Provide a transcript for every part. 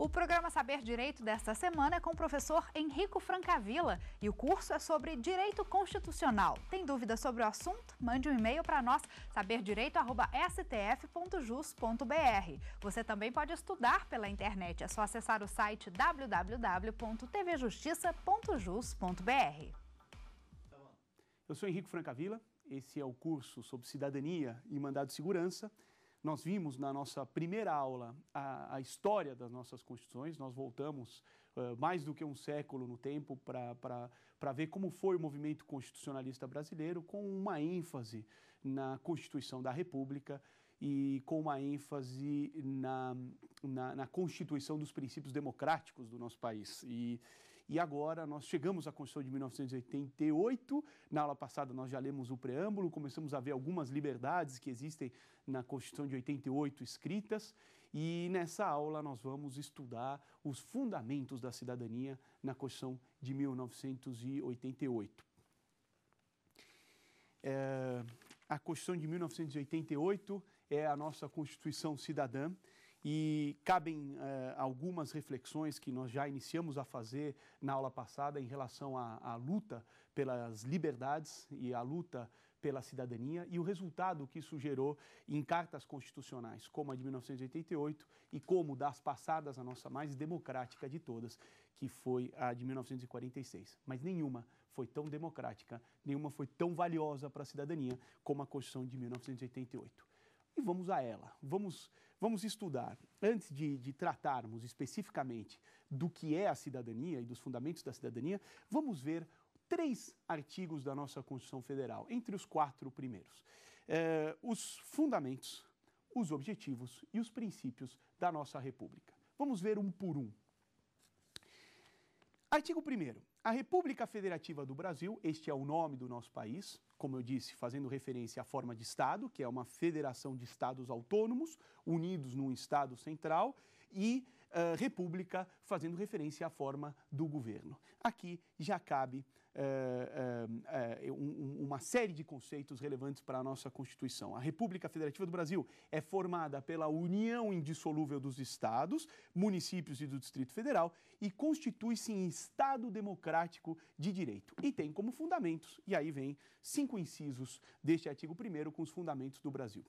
O programa Saber Direito desta semana é com o professor Henrico Francavila e o curso é sobre direito constitucional. Tem dúvida sobre o assunto? Mande um e-mail para nós, saberdireito.stf.jus.br. Você também pode estudar pela internet, é só acessar o site www.tvjustiça.jus.br. Eu sou Henrico Francavila, esse é o curso sobre cidadania e mandado de segurança. Nós vimos na nossa primeira aula a, a história das nossas constituições, nós voltamos uh, mais do que um século no tempo para ver como foi o movimento constitucionalista brasileiro, com uma ênfase na Constituição da República e com uma ênfase na, na, na, constituição dos princípios democráticos do nosso país. E e agora nós chegamos à Constituição de 1988. Na aula passada nós já lemos o preâmbulo, começamos a ver algumas liberdades que existem na Constituição de 88 escritas. E nessa aula nós vamos estudar os fundamentos da cidadania na Constituição de 1988. É, a Constituição de 1988 é a nossa Constituição cidadã e cabem eh, algumas reflexões que nós já iniciamos a fazer na aula passada em relação à, à luta pelas liberdades e à luta pela cidadania e o resultado que isso gerou em cartas constitucionais, como a de 1988 e como das passadas a nossa mais democrática de todas, que foi a de 1946. Mas nenhuma foi tão democrática, nenhuma foi tão valiosa para a cidadania como a Constituição de 1988. E vamos a ela. Vamos Vamos estudar, antes de, de, tratarmos especificamente do que é a cidadania e dos fundamentos da cidadania, vamos ver três artigos da nossa Constituição Federal, entre os quatro primeiros. É, os fundamentos, os objetivos e os princípios da nossa República. Vamos ver um por um. Artigo 1. A República Federativa do Brasil, este é o nome do nosso país, como eu disse, fazendo referência à forma de Estado, que é uma federação de Estados autônomos unidos num Estado central, e uh, república, fazendo referência à forma do governo. Aqui já cabe uh, uh, um, uma série de conceitos relevantes para a nossa Constituição. A República Federativa do Brasil é formada pela união indissolúvel dos estados, municípios e do Distrito Federal e constitui-se em Estado democrático de direito. E tem como fundamentos, e aí vem cinco incisos deste artigo 1 com os fundamentos do Brasil.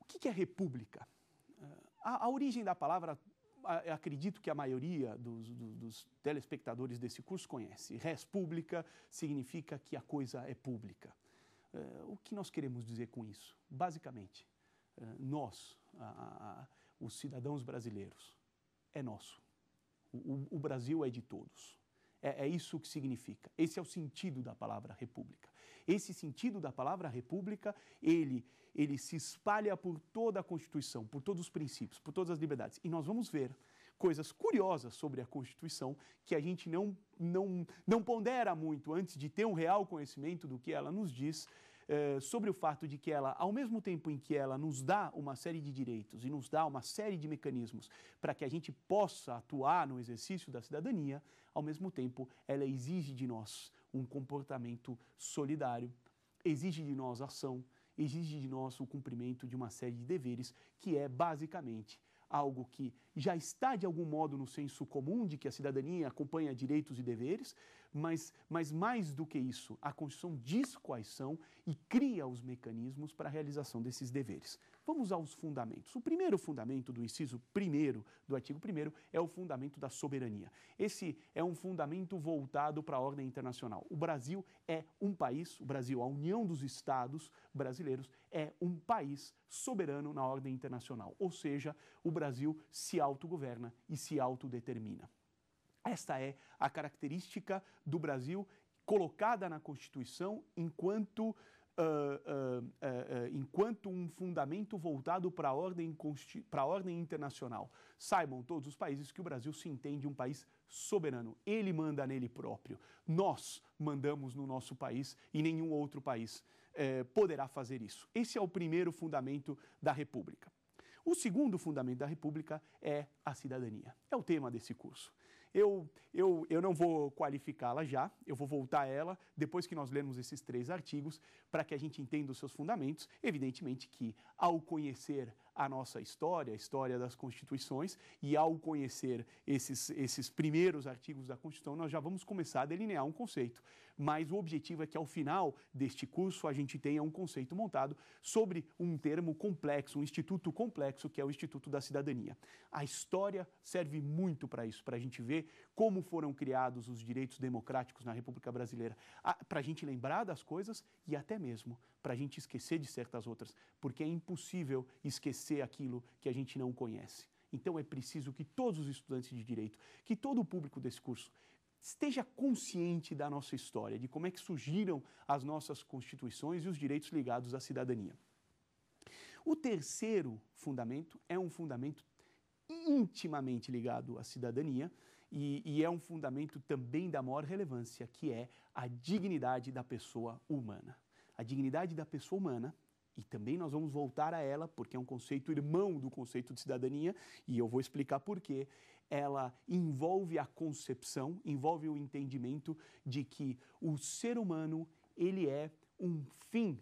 O que é república? A, a origem da palavra, a, acredito que a maioria dos, dos, dos telespectadores desse curso conhece. Res pública significa que a coisa é pública. Uh, o que nós queremos dizer com isso? Basicamente, uh, nós, a, os cidadãos brasileiros, é nosso. O, o, Brasil é de todos. É, é isso que significa. Esse é o sentido da palavra república. Esse sentido da palavra república, ele, ele se espalha por toda a Constituição, por todos os princípios, por todas as liberdades. E nós vamos ver coisas curiosas sobre a Constituição que a gente não, não, não pondera muito antes de ter um real conhecimento do que ela nos diz. Eh, sobre o fato de que ela, ao mesmo tempo em que ela nos dá uma série de direitos e nos dá uma série de mecanismos para que a gente possa atuar no exercício da cidadania, ao mesmo tempo ela exige de nós um comportamento solidário, exige de nós ação, exige de nós o cumprimento de uma série de deveres, que é basicamente algo que já está de algum modo no senso comum de que a cidadania acompanha direitos e deveres, mas, mas mais do que isso, a Constituição diz quais são e cria os mecanismos para a realização desses deveres. Vamos aos fundamentos. O primeiro fundamento do inciso 1 do artigo 1 é o fundamento da soberania. Esse é um fundamento voltado para a ordem internacional. O Brasil é um país, o Brasil, a União dos Estados brasileiros, é um país soberano na ordem internacional. Ou seja, o Brasil se autogoverna e se autodetermina. Esta é a característica do Brasil colocada na Constituição enquanto Uh, uh, uh, enquanto um fundamento voltado para a ordem, ordem internacional. Saibam todos os países que o Brasil se entende um país soberano. Ele manda nele próprio. Nós mandamos no nosso país e nenhum outro país eh, poderá fazer isso. Esse é o primeiro fundamento da República. O segundo fundamento da República é a cidadania. É o tema desse curso. Eu, eu, eu não vou qualificá-la já, eu vou voltar a ela depois que nós lermos esses três artigos, para que a gente entenda os seus fundamentos. Evidentemente que, ao conhecer a nossa história, a história das constituições, e ao conhecer esses, esses primeiros artigos da Constituição, nós já vamos começar a delinear um conceito. Mas o objetivo é que ao final deste curso a gente tenha um conceito montado sobre um termo complexo, um instituto complexo que é o Instituto da Cidadania. A história serve muito para isso, para a gente ver como foram criados os direitos democráticos na República Brasileira, para a gente lembrar das coisas e até mesmo para a gente esquecer de certas outras, porque é impossível esquecer aquilo que a gente não conhece. Então é preciso que todos os estudantes de direito, que todo o público desse curso, esteja consciente da nossa história, de como é que surgiram as nossas constituições e os direitos ligados à cidadania. O terceiro fundamento é um fundamento intimamente ligado à cidadania e, e, é um fundamento também da maior relevância, que é a dignidade da pessoa humana a dignidade da pessoa humana, e também nós vamos voltar a ela, porque é um conceito irmão do conceito de cidadania, e eu vou explicar por quê. Ela envolve a concepção, envolve o entendimento de que o ser humano, ele é um fim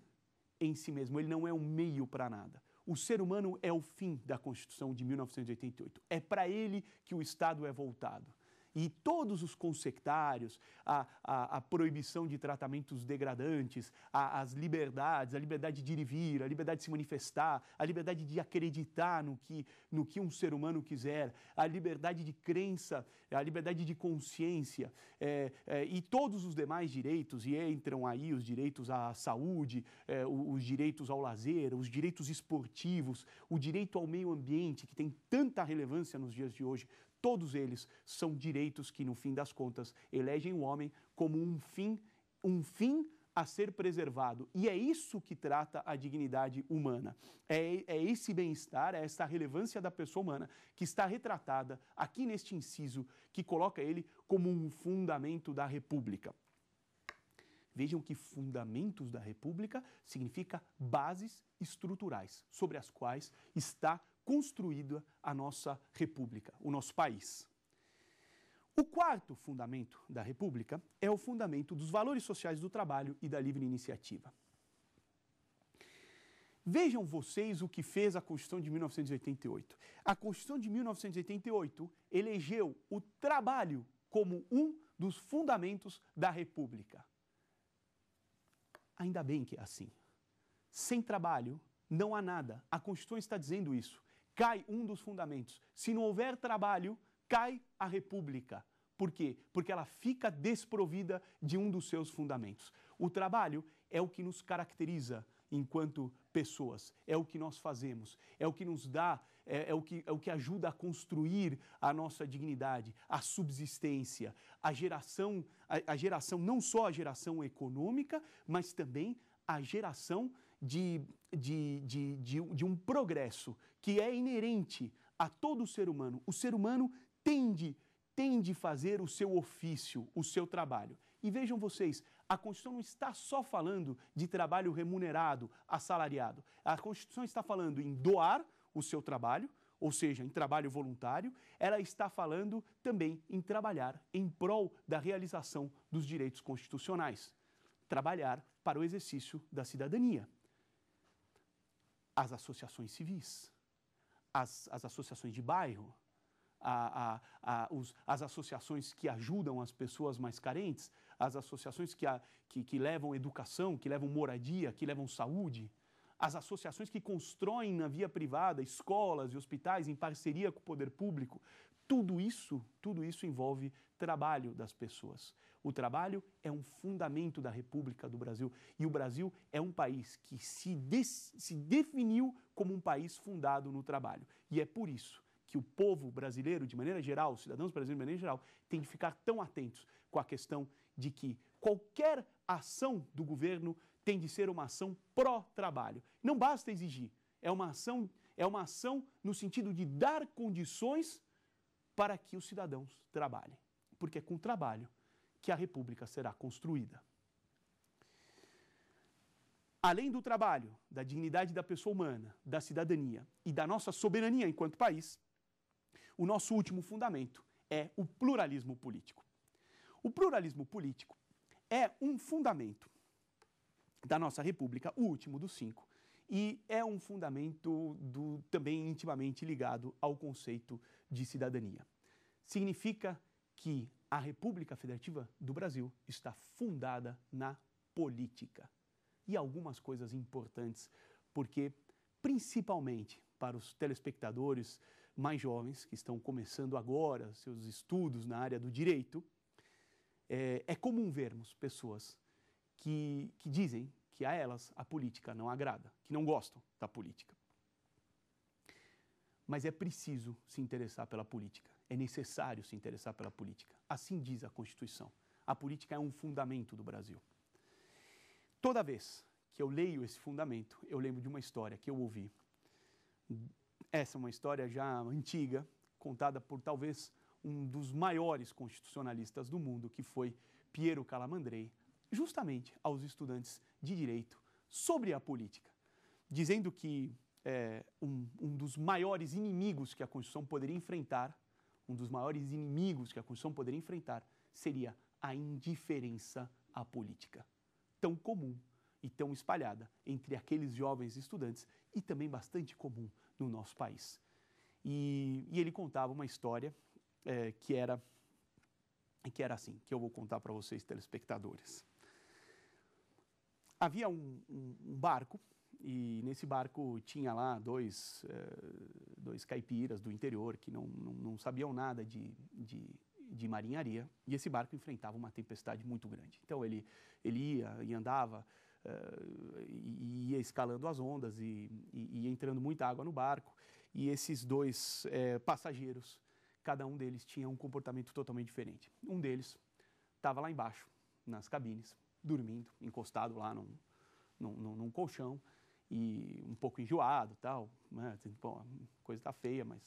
em si mesmo, ele não é um meio para nada. O ser humano é o fim da Constituição de 1988. É para ele que o Estado é voltado e todos os consectários, a, a, a proibição de tratamentos degradantes, a, as liberdades, a liberdade de ir e vir, a liberdade de se manifestar, a liberdade de acreditar no que, no que um ser humano quiser, a liberdade de crença, a liberdade de consciência é, é, e todos os demais direitos, e entram aí os direitos à saúde, é, os direitos ao lazer, os direitos esportivos, o direito ao meio ambiente, que tem tanta relevância nos dias de hoje Todos eles são direitos que, no fim das contas, elegem o homem como um fim, um fim a ser preservado. E é isso que trata a dignidade humana. É, é esse bem-estar, é essa relevância da pessoa humana que está retratada aqui neste inciso que coloca ele como um fundamento da República. Vejam que fundamentos da República significa bases estruturais sobre as quais está construída a nossa república, o nosso país. O quarto fundamento da república é o fundamento dos valores sociais do trabalho e da livre iniciativa. Vejam vocês o que fez a Constituição de 1988. A Constituição de 1988 elegeu o trabalho como um dos fundamentos da República. Ainda bem que é assim. Sem trabalho não há nada. A Constituição está dizendo isso cai um dos fundamentos. Se não houver trabalho, cai a república. Por quê? Porque ela fica desprovida de um dos seus fundamentos. O trabalho é o que nos caracteriza enquanto pessoas, é o que nós fazemos, é o que nos dá, é, é, o, que, é o que ajuda a construir a nossa dignidade, a subsistência, a geração, a, a geração, não só a geração econômica, mas também a geração de, de, de, de, de um progresso que é inerente a todo ser humano. O ser humano tende tende fazer o seu ofício, o seu trabalho. E vejam vocês, a Constituição não está só falando de trabalho remunerado, assalariado. A Constituição está falando em doar o seu trabalho, ou seja, em trabalho voluntário, ela está falando também em trabalhar em prol da realização dos direitos constitucionais, trabalhar para o exercício da cidadania as associações civis, as, as associações de bairro, a, a, a, os, as associações que ajudam as pessoas mais carentes, as associações que, que, que levam educação, que levam moradia, que levam saúde, as associações que constroem na via privada escolas e hospitais em parceria com o poder público, tudo isso, tudo isso envolve trabalho das pessoas. O trabalho é um fundamento da República do Brasil e o Brasil é um país que se, de se definiu como um país fundado no trabalho. E é por isso que o povo brasileiro, de maneira geral, os cidadãos brasileiros de maneira geral, tem de ficar tão atentos com a questão de que qualquer ação do governo tem de ser uma ação pró-trabalho. Não basta exigir, é uma ação, é uma ação no sentido de dar condições para que os cidadãos trabalhem, porque é com trabalho que a República será construída. Além do trabalho, da dignidade da pessoa humana, da cidadania e da nossa soberania enquanto país, o nosso último fundamento é o pluralismo político. O pluralismo político é um fundamento da nossa República, o último dos cinco, e é um fundamento do, também intimamente ligado ao conceito de cidadania. Significa que a República Federativa do Brasil está fundada na política. E algumas coisas importantes, porque principalmente para os telespectadores mais jovens que estão começando agora seus estudos na área do direito, é, é comum vermos pessoas que, que dizem que a elas a política não agrada, que não gostam da política. Mas é preciso se interessar pela política. É necessário se interessar pela política. Assim diz a Constituição. A política é um fundamento do Brasil. Toda vez que eu leio esse fundamento, eu lembro de uma história que eu ouvi. Essa é uma história já antiga, contada por talvez um dos maiores constitucionalistas do mundo, que foi Piero Calamandrei, justamente aos estudantes de direito sobre a política, dizendo que é, um, um dos maiores inimigos que a Constituição poderia enfrentar, um dos maiores inimigos que a Constituição poderia enfrentar seria a indiferença à política, tão comum e tão espalhada entre aqueles jovens estudantes e também bastante comum no nosso país. E, e ele contava uma história é, que era que era assim, que eu vou contar para vocês, telespectadores. Havia um, um, um barco e nesse barco tinha lá dois, eh, dois caipiras do interior que não, não, não sabiam nada de, de, de, marinharia. E esse barco enfrentava uma tempestade muito grande. Então ele, ele ia e andava eh, e ia escalando as ondas e, e, e, entrando muita água no barco. E esses dois é, passageiros, cada um deles tinha um comportamento totalmente diferente. Um deles estava lá embaixo, nas cabines, dormindo, encostado lá num, num, num colchão e um pouco enjoado tal, né? dizendo, bom, a coisa está feia, mas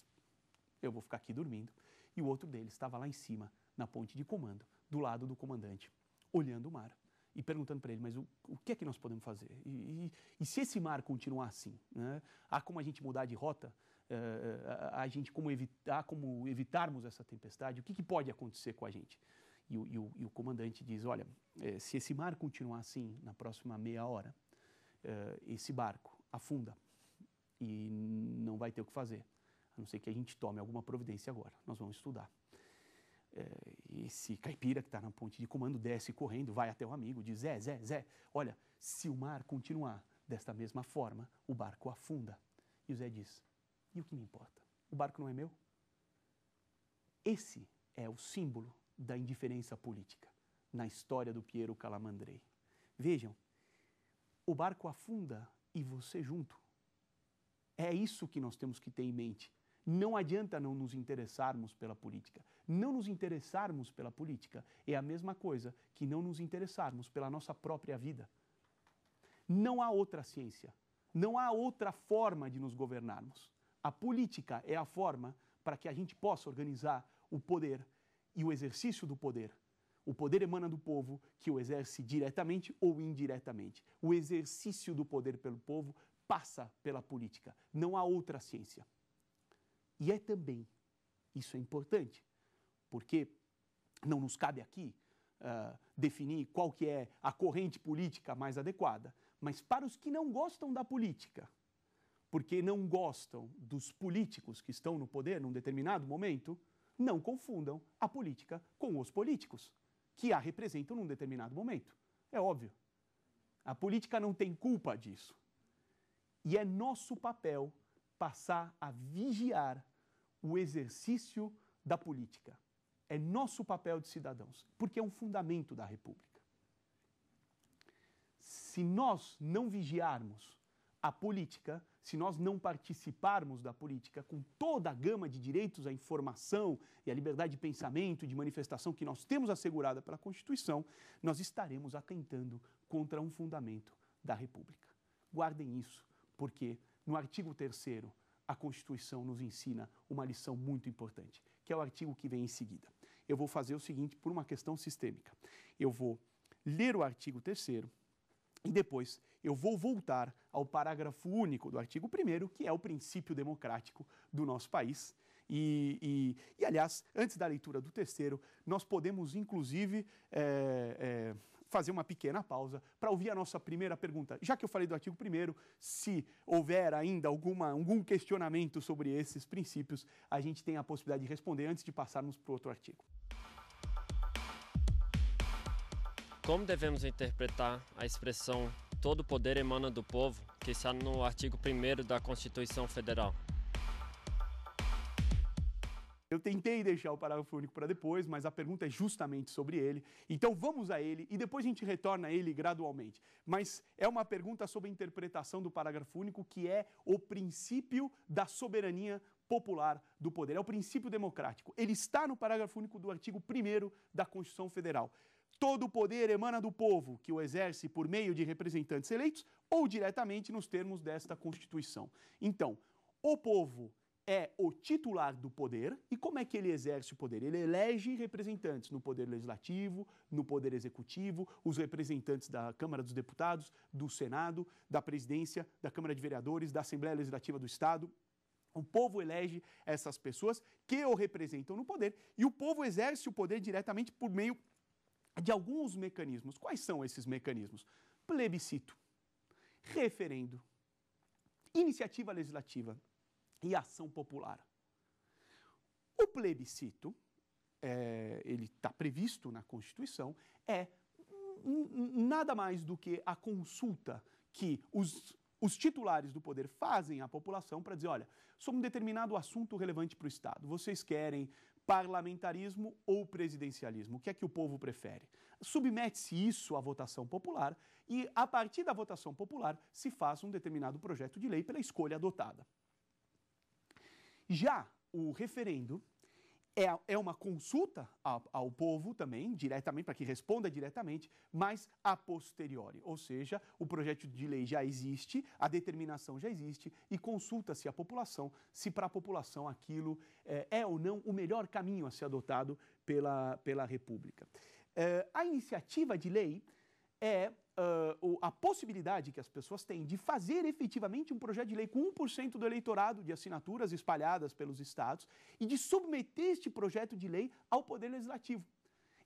eu vou ficar aqui dormindo. E o outro deles estava lá em cima, na ponte de comando, do lado do comandante, olhando o mar e perguntando para ele, mas o, o, que é que nós podemos fazer? E, e, e se esse mar continuar assim? Né? Há como a gente mudar de rota? Uh, eh, a, eh, a, gente como evitar, como evitarmos essa tempestade? O que, que pode acontecer com a gente? E o, e o, o comandante diz, olha, eh, se esse mar continuar assim na próxima meia hora, eh, esse barco afunda e não vai ter o que fazer, a não ser que a gente tome alguma providência agora. Nós vamos estudar. Eh, esse caipira que está na ponte de comando desce correndo, vai até o amigo, diz: Zé, Zé, Zé, olha, se o mar continuar desta mesma forma, o barco afunda. E o Zé diz: E o que me importa? O barco não é meu? Esse é o símbolo da indiferença política na história do Piero Calamandrei. Vejam, o barco afunda e você junto. É isso que nós temos que ter em mente. Não adianta não nos interessarmos pela política. Não nos interessarmos pela política é a mesma coisa que não nos interessarmos pela nossa própria vida. Não há outra ciência, não há outra forma de nos governarmos. A política é a forma para que a gente possa organizar o poder e o exercício do poder o poder emana do povo, que o exerce diretamente ou indiretamente. O exercício do poder pelo povo passa pela política. Não há outra ciência. E é também, isso é importante, porque não nos cabe aqui uh, definir qual que é a corrente política mais adequada, mas para os que não gostam da política, porque não gostam dos políticos que estão no poder num determinado momento, não confundam a política com os políticos que a representam num determinado momento. É óbvio. A política não tem culpa disso. E é nosso papel passar a vigiar o exercício da política. É nosso papel de cidadãos, porque é um fundamento da República. Se nós não vigiarmos a política, se nós não participarmos da política com toda a gama de direitos à informação e à liberdade de pensamento e de manifestação que nós temos assegurada pela Constituição, nós estaremos atentando contra um fundamento da República. Guardem isso, porque no artigo 3 a Constituição nos ensina uma lição muito importante, que é o artigo que vem em seguida. Eu vou fazer o seguinte por uma questão sistêmica. Eu vou ler o artigo 3 e depois eu vou voltar ao parágrafo único do artigo 1, que é o princípio democrático do nosso país. E, e, e aliás, antes da leitura do terceiro, nós podemos inclusive é, é, fazer uma pequena pausa para ouvir a nossa primeira pergunta. Já que eu falei do artigo 1, se houver ainda alguma, algum questionamento sobre esses princípios, a gente tem a possibilidade de responder antes de passarmos para o outro artigo. Como devemos interpretar a expressão todo o poder emana do povo, que está no artigo 1 da Constituição Federal. Eu tentei deixar o parágrafo único para depois, mas a pergunta é justamente sobre ele. Então vamos a ele e depois a gente retorna a ele gradualmente. Mas é uma pergunta sobre a interpretação do parágrafo único, que é o princípio da soberania popular do poder. É o princípio democrático. Ele está no parágrafo único do artigo 1 da Constituição Federal. Todo o poder emana do povo, que o exerce por meio de representantes eleitos ou diretamente nos termos desta Constituição. Então, o povo é o titular do poder. E como é que ele exerce o poder? Ele elege representantes no poder legislativo, no poder executivo, os representantes da Câmara dos Deputados, do Senado, da presidência, da Câmara de Vereadores, da Assembleia Legislativa do Estado. O povo elege essas pessoas que o representam no poder e o povo exerce o poder diretamente por meio de alguns mecanismos. Quais são esses mecanismos? Plebiscito, referendo, iniciativa legislativa e ação popular. O plebiscito, é, ele está previsto na Constituição, é nada mais do que a consulta que os, os titulares do poder fazem à população para dizer: olha, sobre um determinado assunto relevante para o Estado, vocês querem parlamentarismo ou presidencialismo? O que é que o povo prefere? Submete-se isso à votação popular e, a partir da votação popular, se faz um determinado projeto de lei pela escolha adotada. Já o referendo é, é uma consulta ao, ao povo também, diretamente, para que responda diretamente, mas a posteriori. Ou seja, o projeto de lei já existe, a determinação já existe e consulta-se a população se para a população aquilo é, é, ou não o melhor caminho a ser adotado pela, pela República. É, a iniciativa de lei é uh, a possibilidade que as pessoas têm de fazer efetivamente um projeto de lei com 1% do eleitorado de assinaturas espalhadas pelos estados e de submeter este projeto de lei ao Poder Legislativo.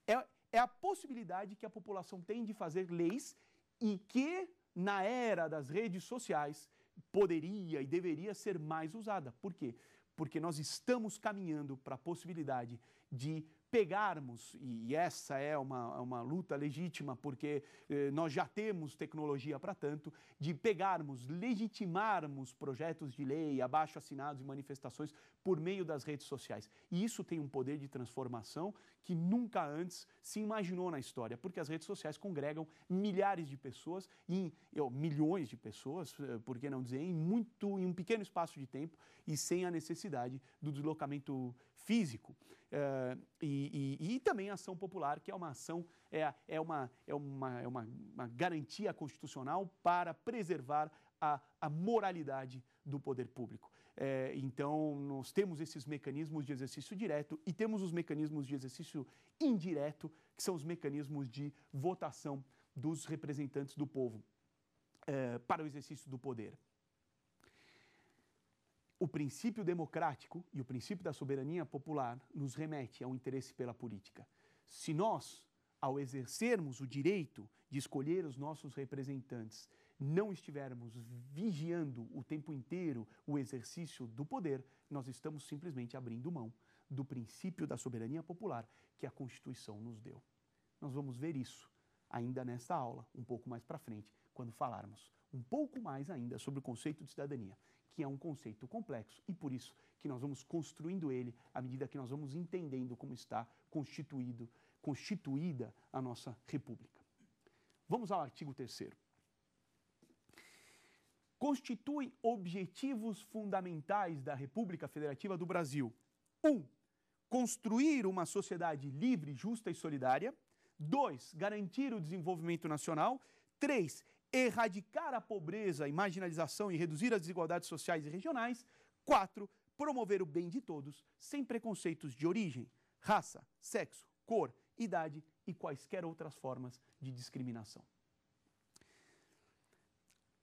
É, é a possibilidade que a população tem de fazer leis e que, na era das redes sociais, poderia e deveria ser mais usada. Por quê? Porque nós estamos caminhando para a possibilidade de pegarmos, e essa é uma, é uma luta legítima, porque eh, nós já temos tecnologia para tanto, de pegarmos, legitimarmos projetos de lei, abaixo assinados e manifestações por meio das redes sociais. E isso tem um poder de transformação que nunca antes se imaginou na história, porque as redes sociais congregam milhares de pessoas, em, eu, milhões de pessoas, eh, por que não dizer, em, muito, em um pequeno espaço de tempo e sem a necessidade do deslocamento físico. Eh, e, e, e, também a ação popular, que é uma ação, é, é, uma, é, uma, é uma, uma garantia constitucional para preservar a, a moralidade do poder público. É, então, nós temos esses mecanismos de exercício direto e temos os mecanismos de exercício indireto, que são os mecanismos de votação dos representantes do povo é, para o exercício do poder o princípio democrático e o princípio da soberania popular nos remete ao interesse pela política. Se nós, ao exercermos o direito de escolher os nossos representantes, não estivermos vigiando o tempo inteiro o exercício do poder, nós estamos simplesmente abrindo mão do princípio da soberania popular que a Constituição nos deu. Nós vamos ver isso ainda nesta aula, um pouco mais para frente, quando falarmos um pouco mais ainda sobre o conceito de cidadania que é um conceito complexo e por isso que nós vamos construindo ele à medida que nós vamos entendendo como está constituído, constituída a nossa república. Vamos ao artigo 3 Constitui objetivos fundamentais da República Federativa do Brasil. 1. Um, construir uma sociedade livre, justa e solidária. 2. Garantir o desenvolvimento nacional. 3 erradicar a pobreza e marginalização e reduzir as desigualdades sociais e regionais. Quatro, promover o bem de todos, sem preconceitos de origem, raça, sexo, cor, idade e quaisquer outras formas de discriminação.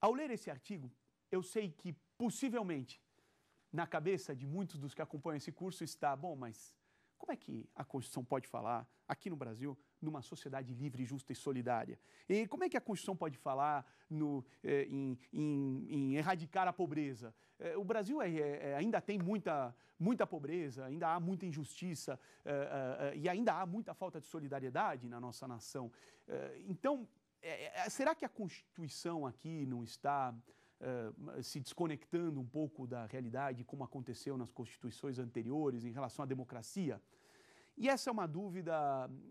Ao ler esse artigo, eu sei que possivelmente na cabeça de muitos dos que acompanham esse curso está, bom, mas como é que a Constituição pode falar aqui no Brasil numa sociedade livre, justa e solidária? E como é que a Constituição pode falar no, eh, em, em, em, erradicar a pobreza? Eh, o Brasil é, é, é ainda tem muita, muita pobreza, ainda há muita injustiça eh, eh, eh, e ainda há muita falta de solidariedade na nossa nação. Eh, então, é, é, será que a Constituição aqui não está Uh, se desconectando um pouco da realidade, como aconteceu nas constituições anteriores em relação à democracia? E essa é uma dúvida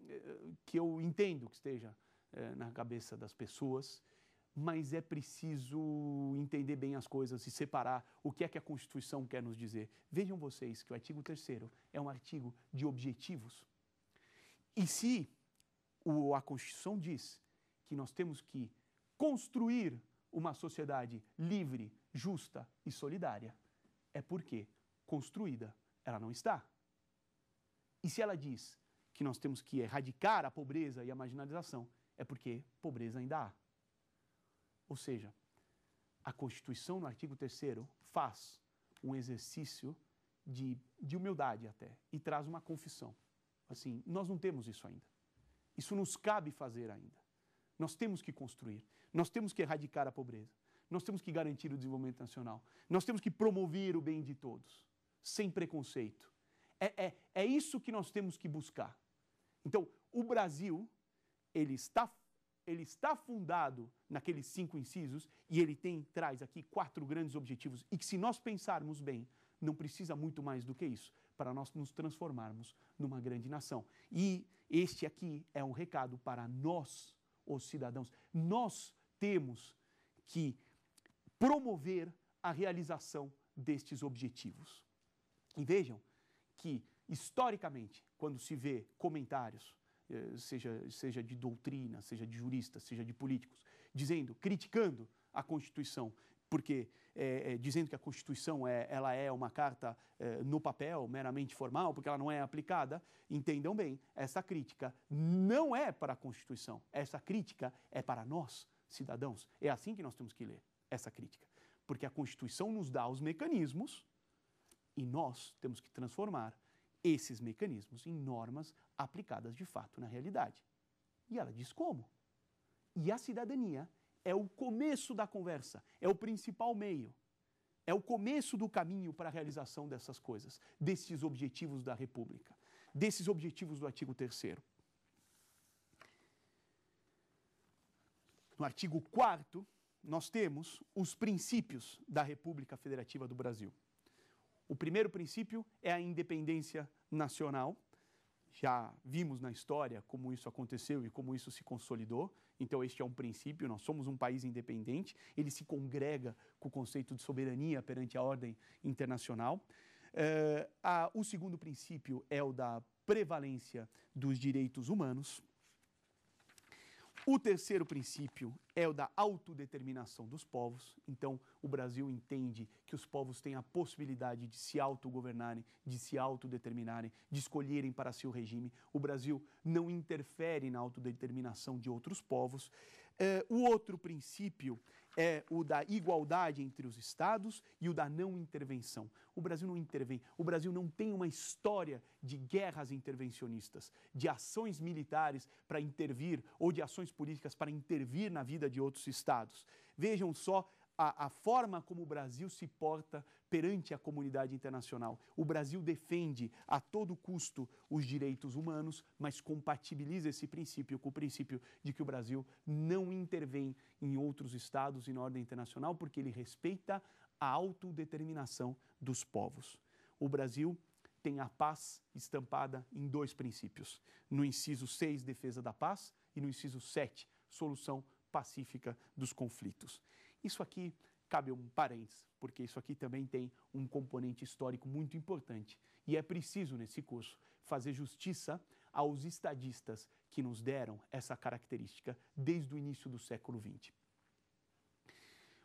eh, que eu entendo que esteja eh, na cabeça das pessoas, mas é preciso entender bem as coisas e separar o que é que a Constituição quer nos dizer. Vejam vocês que o artigo 3 é um artigo de objetivos. E se a Constituição diz que nós temos que construir uma sociedade livre, justa e solidária, é porque construída ela não está. E se ela diz que nós temos que erradicar a pobreza e a marginalização, é porque pobreza ainda há. Ou seja, a Constituição, no artigo 3, faz um exercício de, de humildade até e traz uma confissão. Assim, nós não temos isso ainda. Isso nos cabe fazer ainda. Nós temos que construir, nós temos que erradicar a pobreza, nós temos que garantir o desenvolvimento nacional, nós temos que promover o bem de todos, sem preconceito, é, é, é isso que nós temos que buscar. Então, o Brasil, ele está, ele está fundado naqueles cinco incisos e ele tem, traz aqui quatro grandes objetivos e que se nós pensarmos bem, não precisa muito mais do que isso para nós nos transformarmos numa grande nação. E este aqui é um recado para nós, os cidadãos. Nós temos que promover a realização destes objetivos. E vejam que, historicamente, quando se vê comentários, eh, seja, seja de doutrina, seja de juristas, seja de políticos, dizendo, criticando a Constituição, porque é, é, dizendo que a Constituição é, ela é uma carta é, no papel, meramente formal, porque ela não é aplicada, entendam bem, essa crítica não é para a Constituição, essa crítica é para nós, cidadãos. É assim que nós temos que ler essa crítica, porque a Constituição nos dá os mecanismos e nós temos que transformar esses mecanismos em normas aplicadas de fato na realidade. E ela diz como. E a cidadania é o começo da conversa, é o principal meio, é o começo do caminho para a realização dessas coisas, desses objetivos da República, desses objetivos do artigo 3. No artigo 4, nós temos os princípios da República Federativa do Brasil. O primeiro princípio é a independência nacional. Já vimos na história como isso aconteceu e como isso se consolidou. Então, este é um princípio. Nós somos um país independente. Ele se congrega com o conceito de soberania perante a ordem internacional. Uh, a, o segundo princípio é o da prevalência dos direitos humanos. O terceiro princípio é o da autodeterminação dos povos. Então, o Brasil entende que os povos têm a possibilidade de se autogovernarem, de se autodeterminarem, de escolherem para si o regime. O Brasil não interfere na autodeterminação de outros povos. É, o outro princípio é o da igualdade entre os estados e o da não intervenção. O Brasil não intervém. O Brasil não tem uma história de guerras intervencionistas, de ações militares para intervir ou de ações políticas para intervir na vida de outros estados. Vejam só a, a, forma como o Brasil se porta perante a comunidade internacional. O Brasil defende a todo custo os direitos humanos, mas compatibiliza esse princípio com o princípio de que o Brasil não intervém em outros estados e na ordem internacional, porque ele respeita a autodeterminação dos povos. O Brasil tem a paz estampada em dois princípios: no inciso 6, defesa da paz, e no inciso 7, solução pacífica dos conflitos. Isso aqui cabe um parênteses, porque isso aqui também tem um componente histórico muito importante. E é preciso, nesse curso, fazer justiça aos estadistas que nos deram essa característica desde o início do século XX.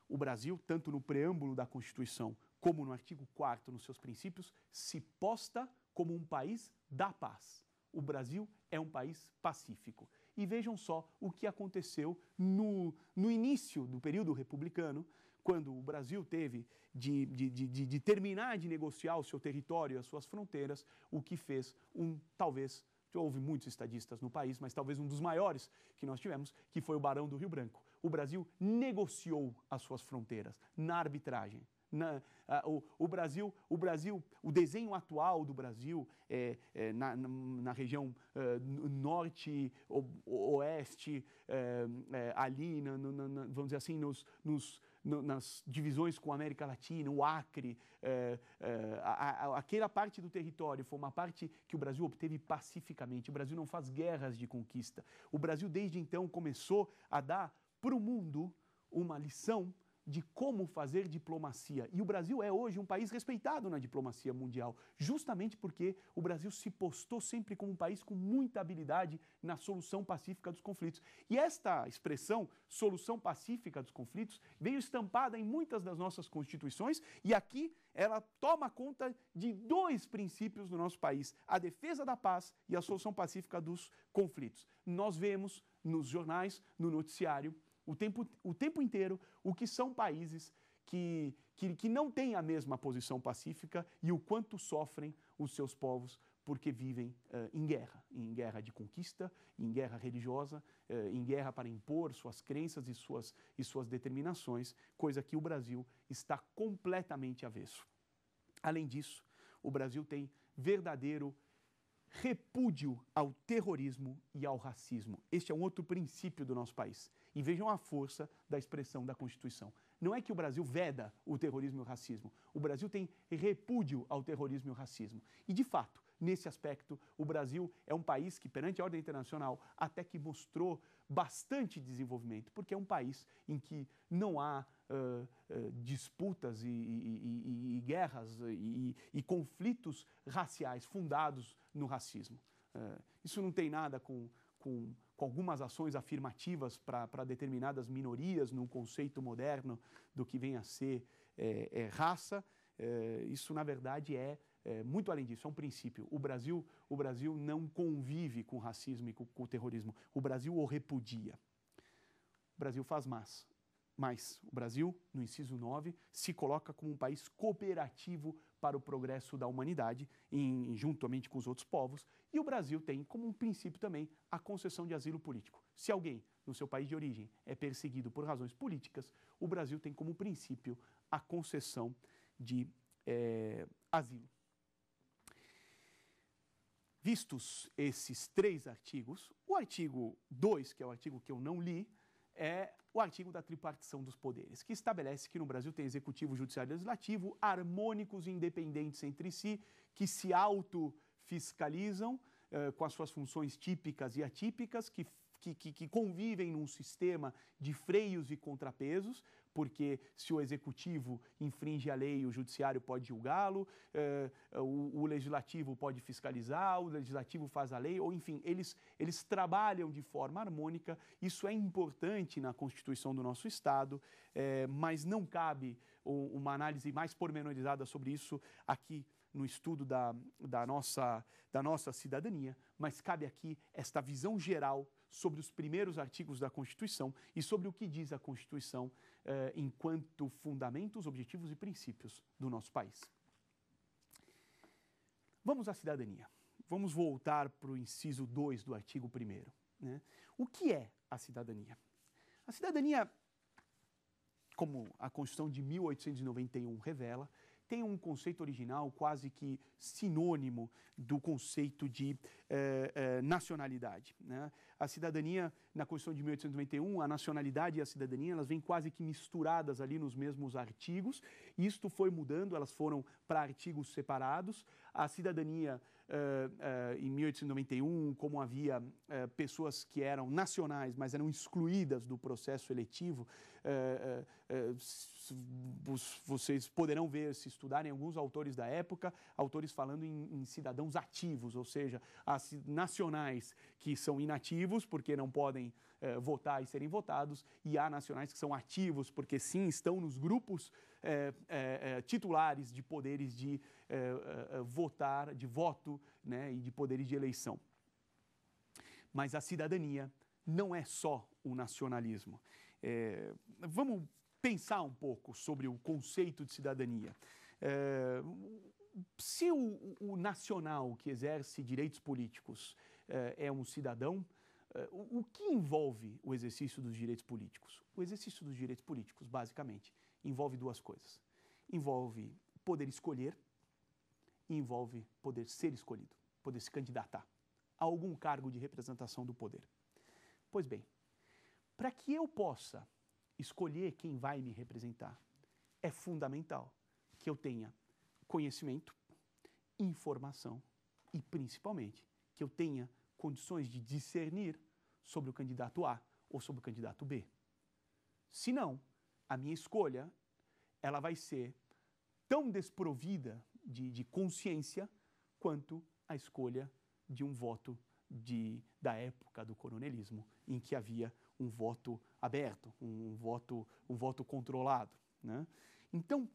O Brasil, tanto no preâmbulo da Constituição como no artigo 4 nos seus princípios, se posta como um país da paz. O Brasil é um país pacífico. E vejam só o que aconteceu no, no início do período republicano, quando o Brasil teve de, de, de, de terminar de negociar o seu território e as suas fronteiras, o que fez um, talvez, houve muitos estadistas no país, mas talvez um dos maiores que nós tivemos, que foi o Barão do Rio Branco. O Brasil negociou as suas fronteiras na arbitragem. Na, a, o, o, Brasil, o Brasil, o desenho atual do Brasil é, é, na, na, região é, norte, o, oeste, é, é, ali, vamos dizer assim, nos, nos no, nas divisões com a América Latina, o Acre, é, é, a, a, aquela parte do território foi uma parte que o Brasil obteve pacificamente. O Brasil não faz guerras de conquista. O Brasil, desde então, começou a dar para o mundo uma lição de como fazer diplomacia. E o Brasil é hoje um país respeitado na diplomacia mundial, justamente porque o Brasil se postou sempre como um país com muita habilidade na solução pacífica dos conflitos. E esta expressão, solução pacífica dos conflitos, veio estampada em muitas das nossas constituições e aqui ela toma conta de dois princípios do nosso país: a defesa da paz e a solução pacífica dos conflitos. Nós vemos nos jornais, no noticiário, o tempo, o tempo inteiro o que são países que, que, que não têm a mesma posição pacífica e o quanto sofrem os seus povos porque vivem uh, em guerra, em guerra de conquista, em guerra religiosa, uh, em guerra para impor suas crenças e suas, e suas determinações, coisa que o Brasil está completamente avesso. Além disso, o Brasil tem verdadeiro repúdio ao terrorismo e ao racismo. Este é um outro princípio do nosso país. E vejam a força da expressão da Constituição. Não é que o Brasil veda o terrorismo e o racismo. O Brasil tem repúdio ao terrorismo e o racismo. E, de fato, nesse aspecto, o Brasil é um país que, perante a ordem internacional, até que mostrou bastante desenvolvimento, porque é um país em que não há eh, eh, disputas e, e, e, e guerras e, conflitos raciais fundados no racismo. Uh, isso não tem nada com, com, com algumas ações afirmativas para determinadas minorias num conceito moderno do que vem a ser é, é, raça. É, isso, na verdade, é, é, muito além disso, é um princípio. O Brasil, o Brasil não convive com o racismo e com, com o terrorismo. O Brasil o repudia. O Brasil faz mais mas o Brasil, no inciso 9, se coloca como um país cooperativo para o progresso da humanidade, em, juntamente com os outros povos, e o Brasil tem como um princípio também a concessão de asilo político. Se alguém no seu país de origem é perseguido por razões políticas, o Brasil tem como princípio a concessão de é, asilo. Vistos esses três artigos, o artigo 2, que é o artigo que eu não li, é o artigo da tripartição dos poderes, que estabelece que no Brasil tem executivo, judiciário e legislativo harmônicos e independentes entre si, que se autofiscalizam eh, com as suas funções típicas e atípicas, que que, que, que convivem num sistema de freios e contrapesos, porque se o executivo infringe a lei, o judiciário pode julgá-lo, eh, o, o, legislativo pode fiscalizar, o legislativo faz a lei, ou enfim, eles, eles trabalham de forma harmônica. Isso é importante na Constituição do nosso Estado, eh, mas não cabe o, uma análise mais pormenorizada sobre isso aqui no estudo da, da, nossa, da nossa cidadania, mas cabe aqui esta visão geral sobre os primeiros artigos da Constituição e sobre o que diz a Constituição eh, enquanto fundamentos, objetivos e princípios do nosso país. Vamos à cidadania. Vamos voltar para o inciso 2 do artigo 1. Né? O que é a cidadania? A cidadania, como a Constituição de 1891 revela, tem um conceito original quase que sinônimo do conceito de eh, eh, nacionalidade. Né? A cidadania, na Constituição de 1891, a nacionalidade e a cidadania, elas vêm quase que misturadas ali nos mesmos artigos. Isto foi mudando, elas foram para artigos separados. A cidadania eh, eh, em 1891, como havia uh, pessoas que eram nacionais, mas eram excluídas do processo eletivo. vocês poderão ver, se estudarem alguns autores da época, autores falando em, em cidadãos ativos, ou seja, as nacionais que são inativos porque não podem votar e serem votados, e há nacionais que são ativos porque sim estão nos grupos é, é, é, titulares de poderes de é, é, votar, de voto né, e de poderes de eleição. Mas a cidadania não é só o nacionalismo. vamos pensar um pouco sobre o conceito de cidadania. se o, o, nacional que exerce direitos políticos é um cidadão, o que envolve o exercício dos direitos políticos? O exercício dos direitos políticos, basicamente, envolve duas coisas: envolve poder escolher e envolve poder ser escolhido, poder se candidatar a algum cargo de representação do poder. Pois bem, para que eu possa escolher quem vai me representar, é fundamental que eu tenha conhecimento, informação e, principalmente, que eu tenha condições de discernir sobre o candidato A ou sobre o candidato B. Se não, a minha escolha ela vai ser tão desprovida de, de consciência quanto a escolha de um voto de, da época do coronelismo, em que havia um voto aberto, um voto, um voto controlado. Né? Então,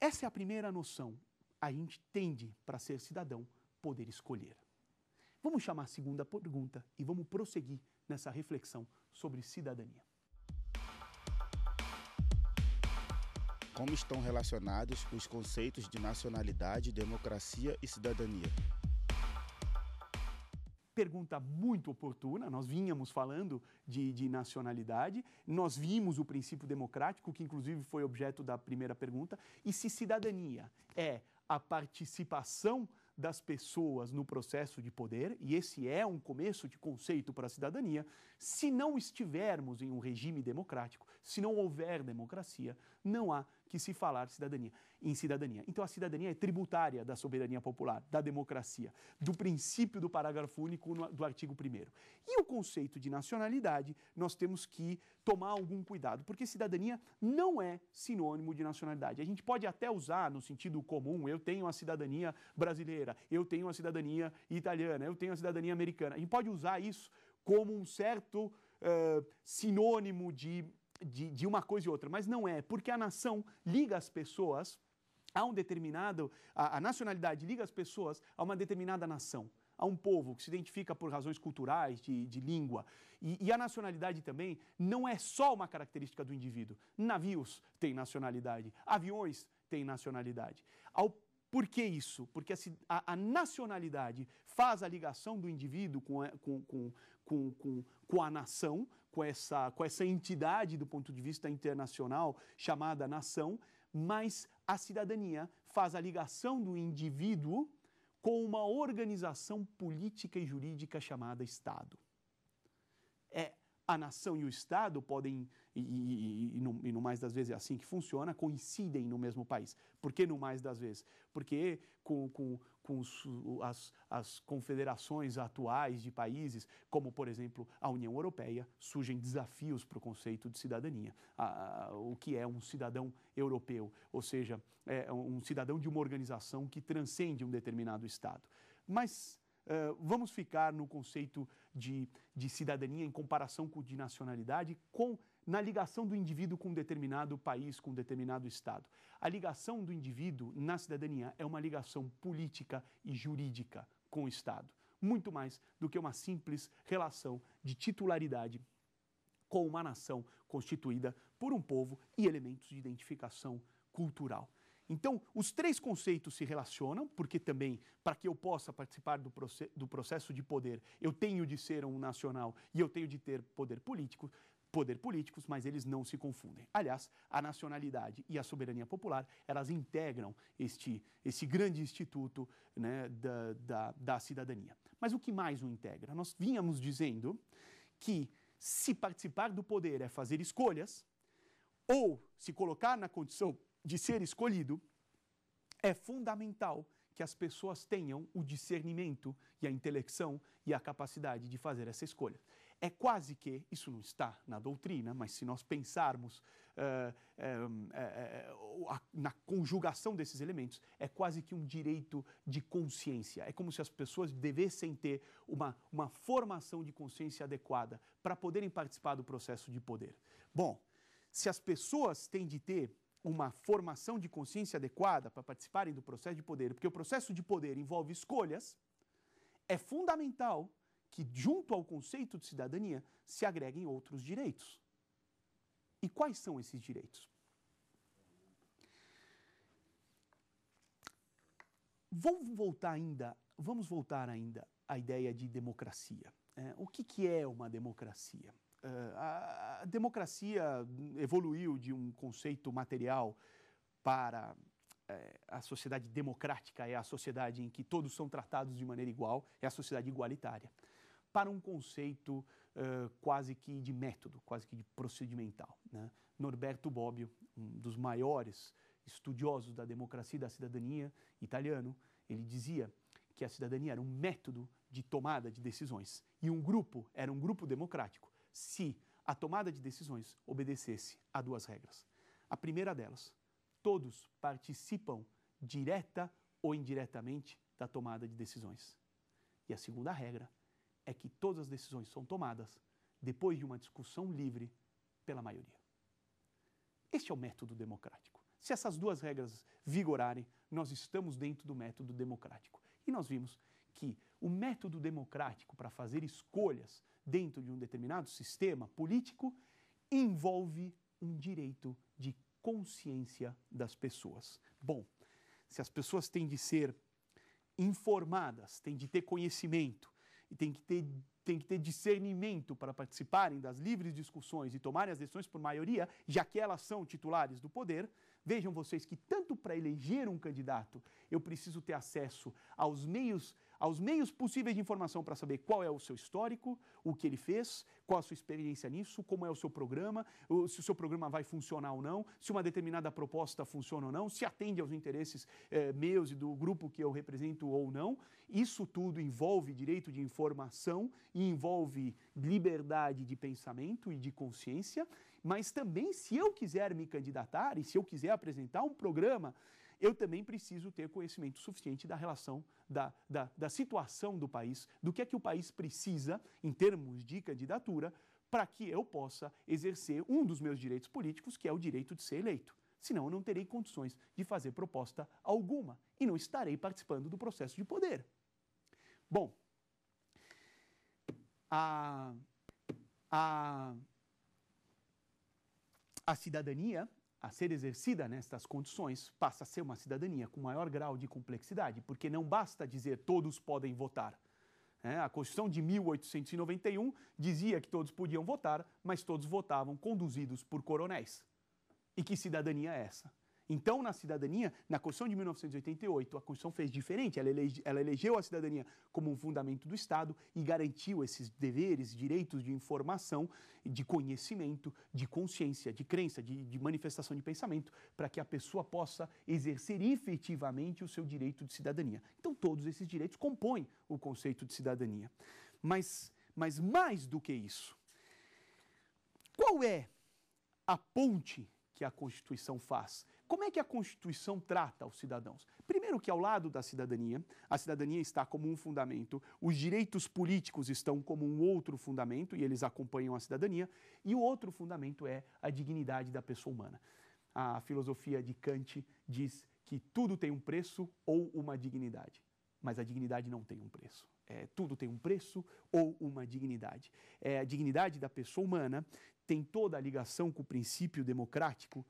essa é a primeira noção. A gente tende, para ser cidadão, poder escolher. Vamos chamar a segunda pergunta e vamos prosseguir nessa reflexão sobre cidadania. como estão relacionados os conceitos de nacionalidade, democracia e cidadania? Pergunta muito oportuna, nós vinhamos falando de, de, nacionalidade, nós vimos o princípio democrático, que inclusive foi objeto da primeira pergunta, e se cidadania é a participação das pessoas no processo de poder, e esse é um começo de conceito para a cidadania, se não estivermos em um regime democrático, se não houver democracia, não há que se falar cidadania, em cidadania. Então, a cidadania é tributária da soberania popular, da democracia, do princípio do parágrafo único no, do artigo 1. E o conceito de nacionalidade, nós temos que tomar algum cuidado, porque cidadania não é sinônimo de nacionalidade. A gente pode até usar no sentido comum, eu tenho a cidadania brasileira, eu tenho a cidadania italiana, eu tenho a cidadania americana. A gente pode usar isso como um certo uh, sinônimo de de, de uma coisa e outra, mas não é, porque a nação liga as pessoas a um determinado, a, a nacionalidade liga as pessoas a uma determinada nação a um povo que se identifica por razões culturais, de, de língua. E, e, a nacionalidade também não é só uma característica do indivíduo. Navios têm nacionalidade, aviões têm nacionalidade. Ao, por que isso? Porque a, a nacionalidade faz a ligação do indivíduo com, é, com, com, com, com a nação, com essa, com essa entidade do ponto de vista internacional chamada nação, mas a cidadania faz a ligação do indivíduo com uma organização política e jurídica chamada Estado. É a nação e o Estado podem, e, e, e, no, e, no, mais das vezes é assim que funciona, coincidem no mesmo país. Por que no mais das vezes? Porque com, com, com os, as, as confederações atuais de países, como por exemplo a União Europeia, surgem desafios para o conceito de cidadania. A, a, o que é um cidadão europeu, ou seja, é um cidadão de uma organização que transcende um determinado Estado. Mas eh, vamos ficar no conceito de, de cidadania em comparação com o de nacionalidade, com na ligação do indivíduo com um determinado país, com um determinado estado. A ligação do indivíduo na cidadania é uma ligação política e jurídica com o estado, muito mais do que uma simples relação de titularidade com uma nação constituída por um povo e elementos de identificação cultural. Então, os três conceitos se relacionam, porque também, para que eu possa participar do, proce do processo de poder, eu tenho de ser um nacional e eu tenho de ter poder político, poder políticos, mas eles não se confundem. Aliás, a nacionalidade e a soberania popular, elas integram este, esse grande instituto né, da, da, da cidadania. Mas o que mais o integra? Nós vínhamos dizendo que se participar do poder é fazer escolhas, ou se colocar na condição de ser escolhido, é fundamental que as pessoas tenham o discernimento e a intelecção e a capacidade de fazer essa escolha. É quase que, isso não está na doutrina, mas se nós pensarmos eh, eh, hum, eh, na conjugação desses elementos, é quase que um direito de consciência. É como se as pessoas devessem ter uma, uma formação de consciência adequada para poderem participar do processo de poder. Bom, se as pessoas têm de ter uma formação de consciência adequada para participarem do processo de poder, porque o processo de poder envolve escolhas, é fundamental que, junto ao conceito de cidadania, se agreguem outros direitos. E quais são esses direitos? Vou voltar ainda, vamos voltar ainda à ideia de democracia. É, o que, que é uma democracia? a democracia evoluiu de um conceito material para é, a sociedade democrática, é a sociedade em que todos são tratados de maneira igual, é a sociedade igualitária, para um conceito quase que de método, quase que de procedimental. Né? Norberto Bobbio, um dos maiores estudiosos da democracia e da cidadania italiano, ele dizia que a cidadania era um método de tomada de decisões e um grupo era um grupo democrático se a tomada de decisões obedecesse a duas regras. A primeira delas, todos participam direta ou indiretamente da tomada de decisões. E a segunda regra é que todas as decisões são tomadas depois de uma discussão livre pela maioria. Este é o método democrático. Se essas duas regras vigorarem, nós estamos dentro do método democrático. E nós vimos que o método democrático para fazer escolhas dentro de um determinado sistema político envolve um direito de consciência das pessoas. Bom, se as pessoas têm de ser informadas, têm de ter conhecimento e têm que ter, têm que ter discernimento para participarem das livres discussões e tomarem as decisões por maioria, já que elas são titulares do poder, vejam vocês que tanto para eleger um candidato eu preciso ter acesso aos meios aos meios possíveis de informação para saber qual é o seu histórico, o que ele fez, qual a sua experiência nisso, como é o seu programa, se o seu programa vai funcionar ou não, se uma determinada proposta funciona ou não, se atende aos interesses eh, meus e do grupo que eu represento ou não. Isso tudo envolve direito de informação e envolve liberdade de pensamento e de consciência, mas também se eu quiser me candidatar e se eu quiser apresentar um programa eu também preciso ter conhecimento suficiente da relação, da, da, da situação do país, do que é que o país precisa em termos de candidatura para que eu possa exercer um dos meus direitos políticos, que é o direito de ser eleito. Senão eu não terei condições de fazer proposta alguma e não estarei participando do processo de poder. Bom, a, a, a cidadania a ser exercida nestas condições passa a ser uma cidadania com maior grau de complexidade, porque não basta dizer todos podem votar. É, a Constituição de 1891 dizia que todos podiam votar, mas todos votavam conduzidos por coronéis. E que cidadania é essa? Então, na cidadania, na Constituição de 1988, a Constituição fez diferente. Ela, elege, ela elegeu a cidadania como um fundamento do Estado e garantiu esses deveres, direitos de informação, de conhecimento, de consciência, de crença, de, de manifestação de pensamento, para que a pessoa possa exercer efetivamente o seu direito de cidadania. Então, todos esses direitos compõem o conceito de cidadania. Mas, mas mais do que isso, qual é a ponte que a Constituição faz como é que a Constituição trata os cidadãos? Primeiro que ao lado da cidadania, a cidadania está como um fundamento, os direitos políticos estão como um outro fundamento e eles acompanham a cidadania, e o outro fundamento é a dignidade da pessoa humana. A filosofia de Kant diz que tudo tem um preço ou uma dignidade, mas a dignidade não tem um preço. É, tudo tem um preço ou uma dignidade. É, a dignidade da pessoa humana tem toda a ligação com o princípio democrático,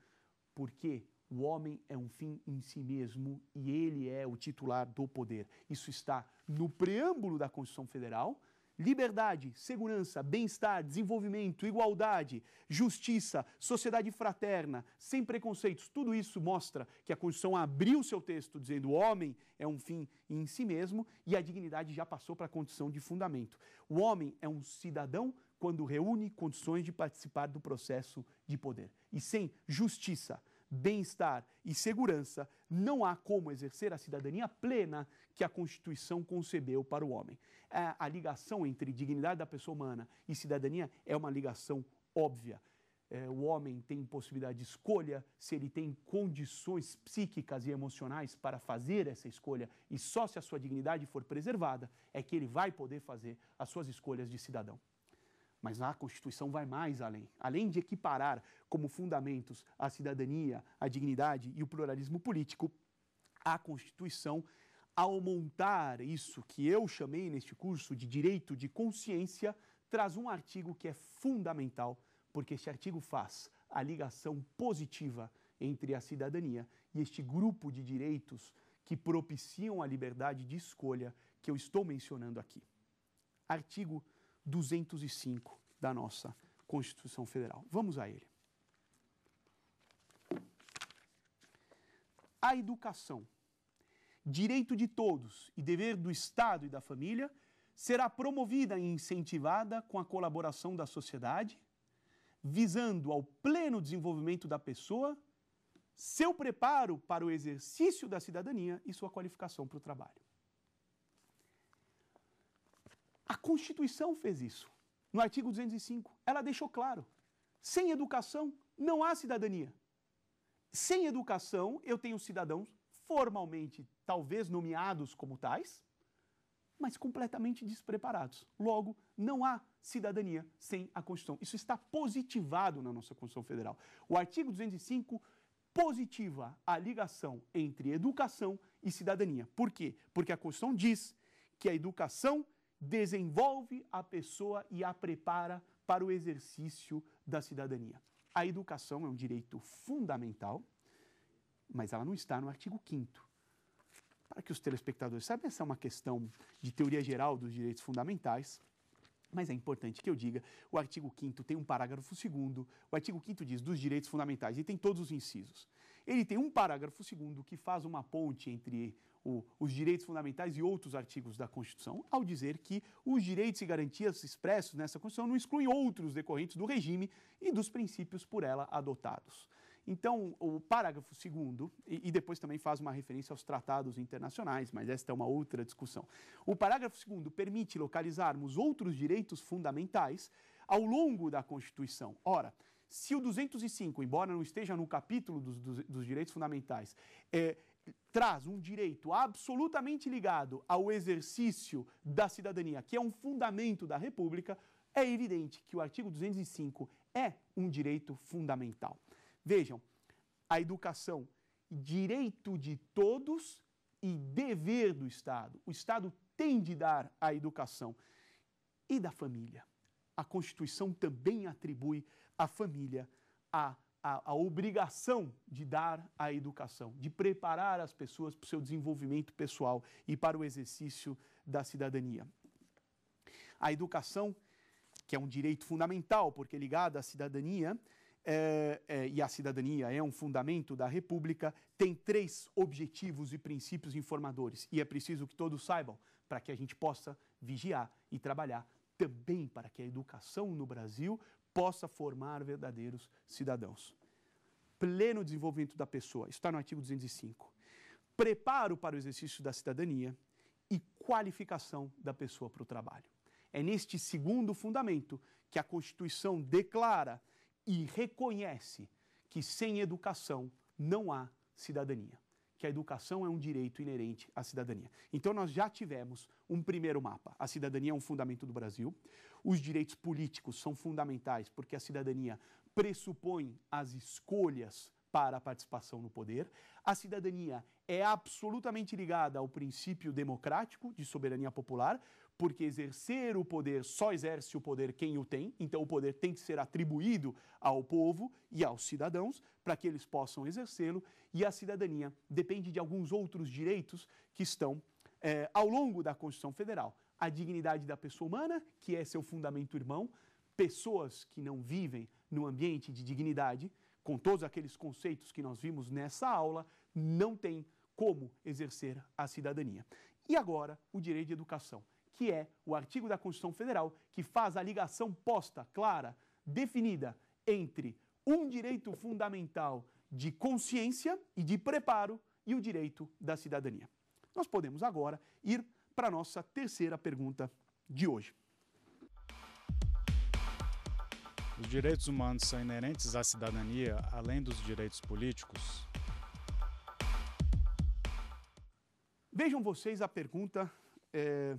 porque o homem é um fim em si mesmo e ele é o titular do poder. Isso está no preâmbulo da Constituição Federal. Liberdade, segurança, bem-estar, desenvolvimento, igualdade, justiça, sociedade fraterna, sem preconceitos, tudo isso mostra que a Constituição abriu seu texto dizendo o homem é um fim em si mesmo e a dignidade já passou para a condição de fundamento. O homem é um cidadão quando reúne condições de participar do processo de poder. E sem justiça, bem-estar e segurança, não há como exercer a cidadania plena que a Constituição concebeu para o homem. É, a ligação entre dignidade da pessoa humana e cidadania é uma ligação óbvia. É, o homem tem possibilidade de escolha se ele tem condições psíquicas e emocionais para fazer essa escolha, e só se a sua dignidade for preservada é que ele vai poder fazer as suas escolhas de cidadão. Mas a Constituição vai mais além. Além de equiparar como fundamentos a cidadania, a dignidade e o pluralismo político, a Constituição, ao montar isso que eu chamei neste curso de direito de consciência, traz um artigo que é fundamental, porque este artigo faz a ligação positiva entre a cidadania e este grupo de direitos que propiciam a liberdade de escolha que eu estou mencionando aqui. Artigo 205 da nossa Constituição Federal. Vamos a ele. A educação, direito de todos e dever do Estado e da família, será promovida e incentivada com a colaboração da sociedade, visando ao pleno desenvolvimento da pessoa, seu preparo para o exercício da cidadania e sua qualificação para o trabalho. A Constituição fez isso. No artigo 205, ela deixou claro: sem educação não há cidadania. Sem educação, eu tenho cidadãos formalmente, talvez nomeados como tais, mas completamente despreparados. Logo, não há cidadania sem a Constituição. Isso está positivado na nossa Constituição Federal. O artigo 205 positiva a ligação entre educação e cidadania. Por quê? Porque a Constituição diz que a educação desenvolve a pessoa e a prepara para o exercício da cidadania. A educação é um direito fundamental, mas ela não está no artigo 5 para que os telespectadores saibam, essa é uma questão de teoria geral dos direitos fundamentais, mas é importante que eu diga, o artigo 5 tem um parágrafo 2 o artigo 5 diz dos direitos fundamentais e tem todos os incisos. Ele tem um parágrafo 2 que faz uma ponte entre o, os direitos fundamentais e outros artigos da Constituição, ao dizer que os direitos e garantias expressos nessa Constituição não excluem outros decorrentes do regime e dos princípios por ela adotados. Então, o parágrafo segundo, e, e depois também faz uma referência aos tratados internacionais, mas esta é uma outra discussão. O parágrafo segundo permite localizarmos outros direitos fundamentais ao longo da Constituição. Ora, se o 205, embora não esteja no capítulo dos, dos, dos direitos fundamentais, é, traz um direito absolutamente ligado ao exercício da cidadania, que é um fundamento da República, é evidente que o artigo 205 é um direito fundamental. Vejam, a educação, direito de todos e dever do Estado. O Estado tem de dar a educação e da família. A Constituição também atribui à família a a, a obrigação de dar a educação, de preparar as pessoas para o seu desenvolvimento pessoal e para o exercício da cidadania. A educação, que é um direito fundamental, porque ligada à cidadania, é, é, e a cidadania é um fundamento da República, tem três objetivos e princípios informadores. E é preciso que todos saibam para que a gente possa vigiar e trabalhar também para que a educação no Brasil possa formar verdadeiros cidadãos. Pleno desenvolvimento da pessoa, está no artigo 205. Preparo para o exercício da cidadania e qualificação da pessoa para o trabalho. É neste segundo fundamento que a Constituição declara e reconhece que sem educação não há cidadania que a educação é um direito inerente à cidadania. Então, nós já tivemos um primeiro mapa. A cidadania é um fundamento do Brasil. Os direitos políticos são fundamentais porque a cidadania pressupõe as escolhas para a participação no poder. A cidadania é absolutamente ligada ao princípio democrático de soberania popular, porque exercer o poder só exerce o poder quem o tem, então o poder tem que ser atribuído ao povo e aos cidadãos para que eles possam exercê-lo, e a cidadania depende de alguns outros direitos que estão é, ao longo da Constituição Federal. A dignidade da pessoa humana, que é seu fundamento irmão, pessoas que não vivem num ambiente de dignidade, com todos aqueles conceitos que nós vimos nessa aula, não têm como exercer a cidadania. E agora, o direito de educação que é o artigo da Constituição Federal que faz a ligação posta, clara, definida entre um direito fundamental de consciência e de preparo e o direito da cidadania. Nós podemos agora ir para a nossa terceira pergunta de hoje. Os direitos humanos são inerentes à cidadania, além dos direitos políticos? Vejam vocês a pergunta é,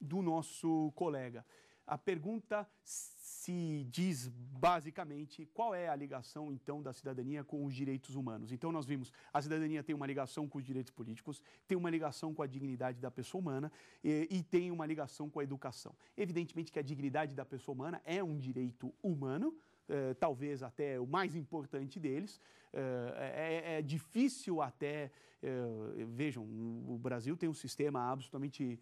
do nosso colega. A pergunta se diz basicamente qual é a ligação então da cidadania com os direitos humanos. Então nós vimos, a cidadania tem uma ligação com os direitos políticos, tem uma ligação com a dignidade da pessoa humana e, e tem uma ligação com a educação. Evidentemente que a dignidade da pessoa humana é um direito humano, eh, talvez até o mais importante deles. Eh, é, é, é, difícil até, eh, vejam, o Brasil tem um sistema absolutamente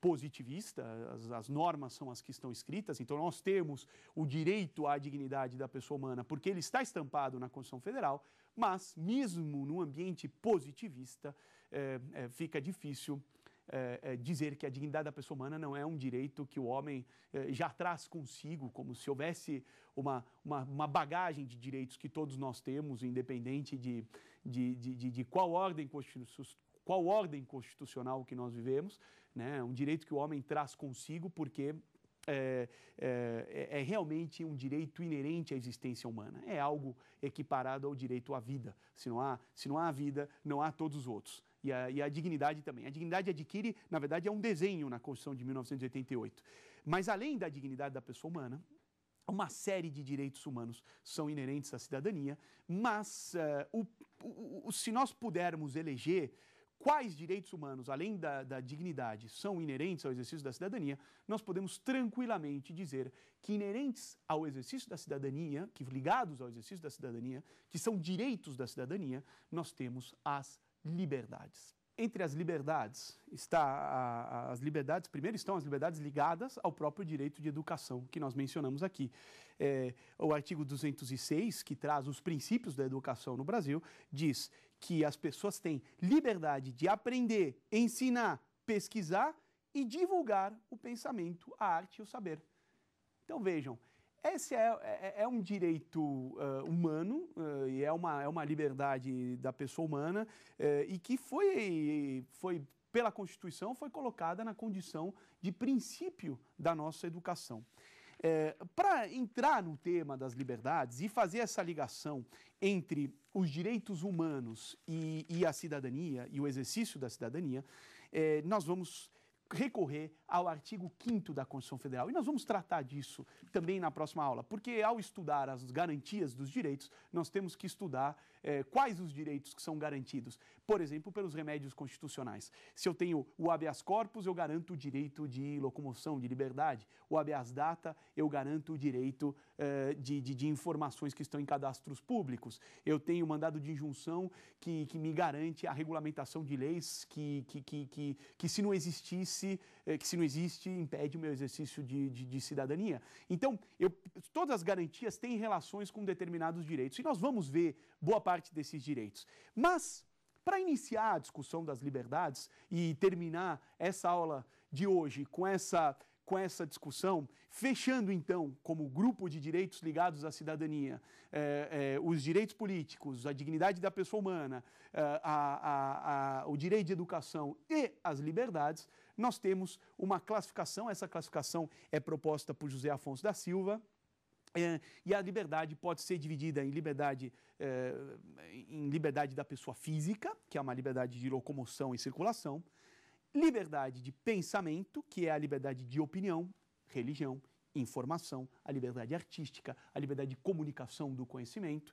positivista, as, as, normas são as que estão escritas, então nós temos o direito à dignidade da pessoa humana, porque ele está estampado na Constituição Federal, mas mesmo num ambiente positivista, fica difícil é, é, dizer que a dignidade da pessoa humana não é um direito que o homem é, já traz consigo, como se houvesse uma, uma, uma, bagagem de direitos que todos nós temos, independente de, de, de, de, de qual ordem constitucional qual ordem constitucional que nós vivemos, né? É um direito que o homem traz consigo, porque é, é, é, realmente um direito inerente à existência humana. É algo equiparado ao direito à vida. Se não há, se não há vida, não há todos os outros e a, e a dignidade também. A dignidade adquire, na verdade, é um desenho na Constituição de 1988. Mas além da dignidade da pessoa humana, uma série de direitos humanos são inerentes à cidadania, mas uh, o, o, se nós pudermos eleger quais direitos humanos, além da, da, dignidade, são inerentes ao exercício da cidadania, nós podemos tranquilamente dizer que inerentes ao exercício da cidadania, que ligados ao exercício da cidadania, que são direitos da cidadania, nós temos as liberdades. Entre as liberdades está a, a, as liberdades, primeiro estão as liberdades ligadas ao próprio direito de educação que nós mencionamos aqui. É, o artigo 206, que traz os princípios da educação no Brasil, diz que as pessoas têm liberdade de aprender, ensinar, pesquisar e divulgar o pensamento, a arte e o saber. Então vejam, esse é, é, é, é um direito uh, humano uh, e é uma, é uma liberdade da pessoa humana uh, e que foi, foi, pela Constituição, foi colocada na condição de princípio da nossa educação. É, para entrar no tema das liberdades e fazer essa ligação entre os direitos humanos e, e a cidadania e o exercício da cidadania, é, nós vamos recorrer ao artigo 5 da Constituição Federal. E nós vamos tratar disso também na próxima aula, porque ao estudar as garantias dos direitos, nós temos que estudar é, quais os direitos que são garantidos, por exemplo, pelos remédios constitucionais. Se eu tenho o habeas corpus, eu garanto o direito de locomoção, de liberdade. O habeas data, eu garanto o direito é, de, de, de, informações que estão em cadastros públicos. Eu tenho o mandado de injunção que, que me garante a regulamentação de leis que, que, que, que, que se não existisse, é, que se não existe, impede o meu exercício de, de, de cidadania. Então, eu, todas as garantias têm relações com determinados direitos. E nós vamos ver boa parte parte desses direitos. Mas, para iniciar a discussão das liberdades e terminar essa aula de hoje com essa com essa discussão, fechando então, como grupo de direitos ligados à cidadania, eh, eh, os direitos políticos, a dignidade da pessoa humana, eh, a, a, a, o direito de educação e as liberdades, nós temos uma classificação. Essa classificação é proposta por José Afonso da Silva. É, e a liberdade pode ser dividida em liberdade, é, em liberdade da pessoa física, que é uma liberdade de locomoção e circulação, liberdade de pensamento, que é a liberdade de opinião, religião, informação, a liberdade artística, a liberdade de comunicação do conhecimento,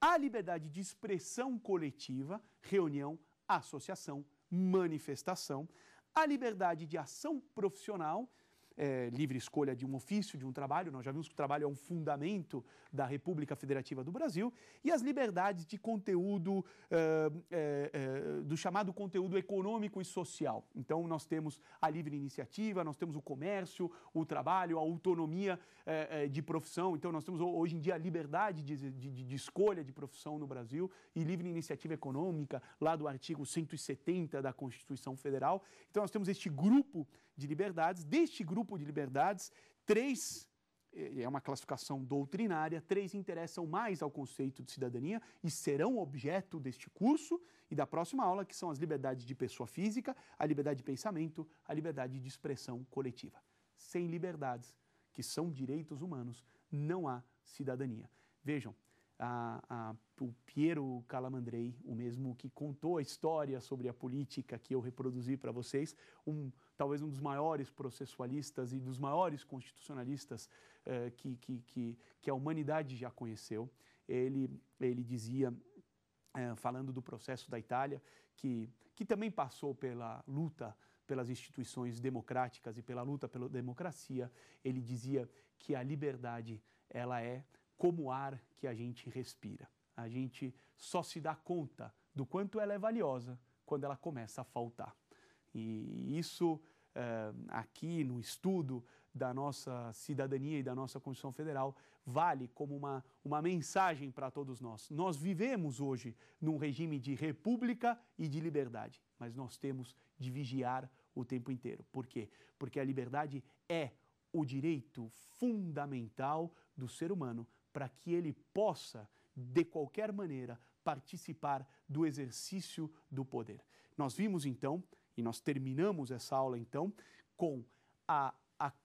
a liberdade de expressão coletiva, reunião, associação, manifestação, a liberdade de ação profissional, é, livre escolha de um ofício, de um trabalho, nós já vimos que o trabalho é um fundamento da República Federativa do Brasil, e as liberdades de conteúdo, é, é, é do chamado conteúdo econômico e social. Então, nós temos a livre iniciativa, nós temos o comércio, o trabalho, a autonomia é, é, de profissão. Então, nós temos hoje em dia a liberdade de, de, de escolha de profissão no Brasil e livre iniciativa econômica, lá do artigo 170 da Constituição Federal. Então, nós temos este grupo de liberdades, deste grupo de liberdades, três eh, é uma classificação doutrinária, três interessam mais ao conceito de cidadania e serão objeto deste curso e da próxima aula, que são as liberdades de pessoa física, a liberdade de pensamento, a liberdade de expressão coletiva. Sem liberdades, que são direitos humanos, não há cidadania. Vejam, a, a, o Piero Calamandrei, o mesmo que contou a história sobre a política que eu reproduzi para vocês, um, talvez um dos maiores processualistas e dos maiores constitucionalistas eh, que, que, que, que, a humanidade já conheceu. Ele, ele dizia, eh, falando do processo da Itália, que, que também passou pela luta pelas instituições democráticas e pela luta pela democracia, ele dizia que a liberdade ela é como o ar que a gente respira. A gente só se dá conta do quanto ela é valiosa quando ela começa a faltar. E isso é, aqui no estudo da nossa cidadania e da nossa Constituição Federal vale como uma, uma mensagem para todos nós. Nós vivemos hoje num regime de república e de liberdade, mas nós temos de vigiar o tempo inteiro. Por quê? Porque a liberdade é o direito fundamental do ser humano para que ele possa, de qualquer maneira, participar do exercício do poder. Nós vimos então, e nós terminamos essa aula então, com a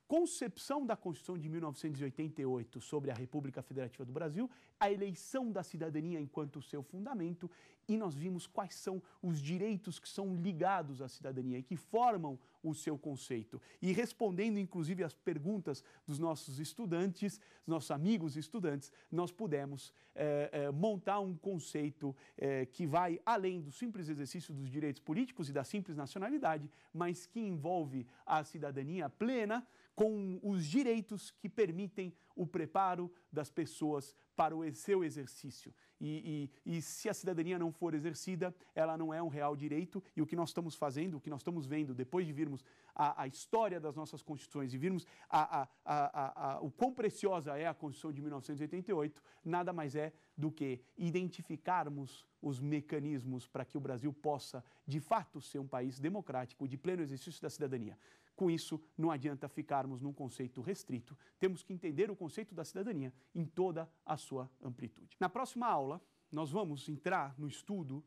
concepção da Constituição de 1988 sobre a República Federativa do Brasil, a eleição da cidadania enquanto seu fundamento, e nós vimos quais são os direitos que são ligados à cidadania e que formam o seu conceito. E respondendo inclusive às perguntas dos nossos estudantes, nossos amigos estudantes, nós pudemos eh, eh, montar um conceito eh, que vai além do simples exercício dos direitos políticos e da simples nacionalidade, mas que envolve a cidadania plena com os direitos que permitem o preparo das pessoas para o seu exercício. E, e, e, se a cidadania não for exercida, ela não é um real direito. E o que nós estamos fazendo, o que nós estamos vendo, depois de virmos a, a história das nossas constituições e virmos a, a, o quão preciosa é a Constituição de 1988, nada mais é do que identificarmos os mecanismos para que o Brasil possa, de fato, ser um país democrático de pleno exercício da cidadania. Com isso, não adianta ficarmos num conceito restrito, temos que entender o conceito da cidadania em toda a sua amplitude. Na próxima aula, nós vamos entrar no estudo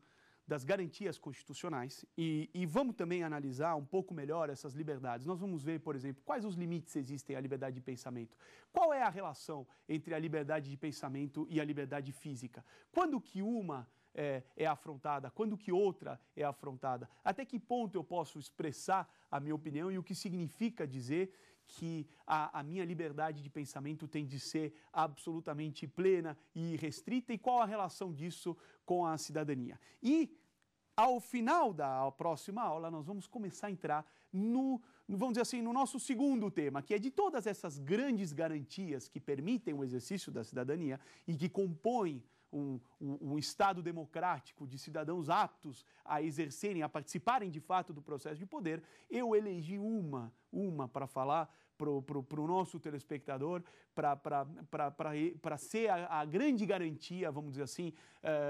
das garantias constitucionais e, e, vamos também analisar um pouco melhor essas liberdades. Nós vamos ver, por exemplo, quais os limites existem à liberdade de pensamento. Qual é a relação entre a liberdade de pensamento e a liberdade física? Quando que uma é, é afrontada, quando que outra é afrontada. Até que ponto eu posso expressar a minha opinião e o que significa dizer que a, a, minha liberdade de pensamento tem de ser absolutamente plena e restrita e qual a relação disso com a cidadania. E ao final da próxima aula nós vamos começar a entrar no, vamos dizer assim, no nosso segundo tema, que é de todas essas grandes garantias que permitem o exercício da cidadania e que compõem um, um, um, Estado democrático de cidadãos aptos a exercerem, a participarem de fato do processo de poder, eu elegi uma, uma para falar para o nosso telespectador, para ser a, a, grande garantia, vamos dizer assim, uh,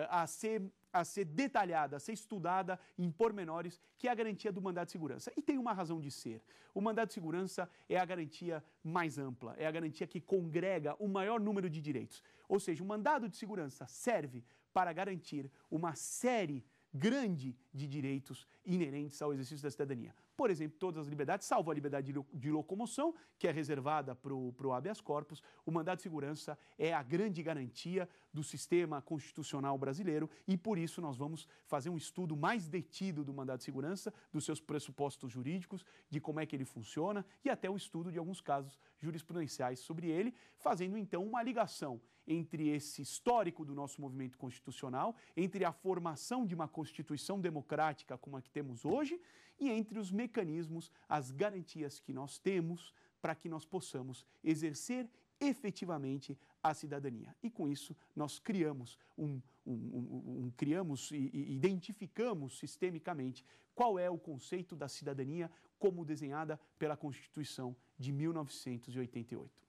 a ser a ser detalhada, a ser estudada em pormenores, que é a garantia do mandado de segurança. E tem uma razão de ser. O mandado de segurança é a garantia mais ampla, é a garantia que congrega o maior número de direitos. Ou seja, o mandado de segurança serve para garantir uma série grande de direitos inerentes ao exercício da cidadania. Por exemplo, todas as liberdades, salvo a liberdade de locomoção, que é reservada para o habeas corpus, o mandato de segurança é a grande garantia do sistema constitucional brasileiro e por isso nós vamos fazer um estudo mais detido do mandato de segurança, dos seus pressupostos jurídicos, de como é que ele funciona e até o estudo de alguns casos jurisprudenciais sobre ele, fazendo então uma ligação entre esse histórico do nosso movimento constitucional, entre a formação de uma constituição democrática como a que temos hoje e entre os mecanismos, as garantias que nós temos para que nós possamos exercer efetivamente a cidadania. E com isso, nós criamos, um, um, um, um criamos e, e identificamos sistemicamente qual é o conceito da cidadania como desenhada pela Constituição de 1988.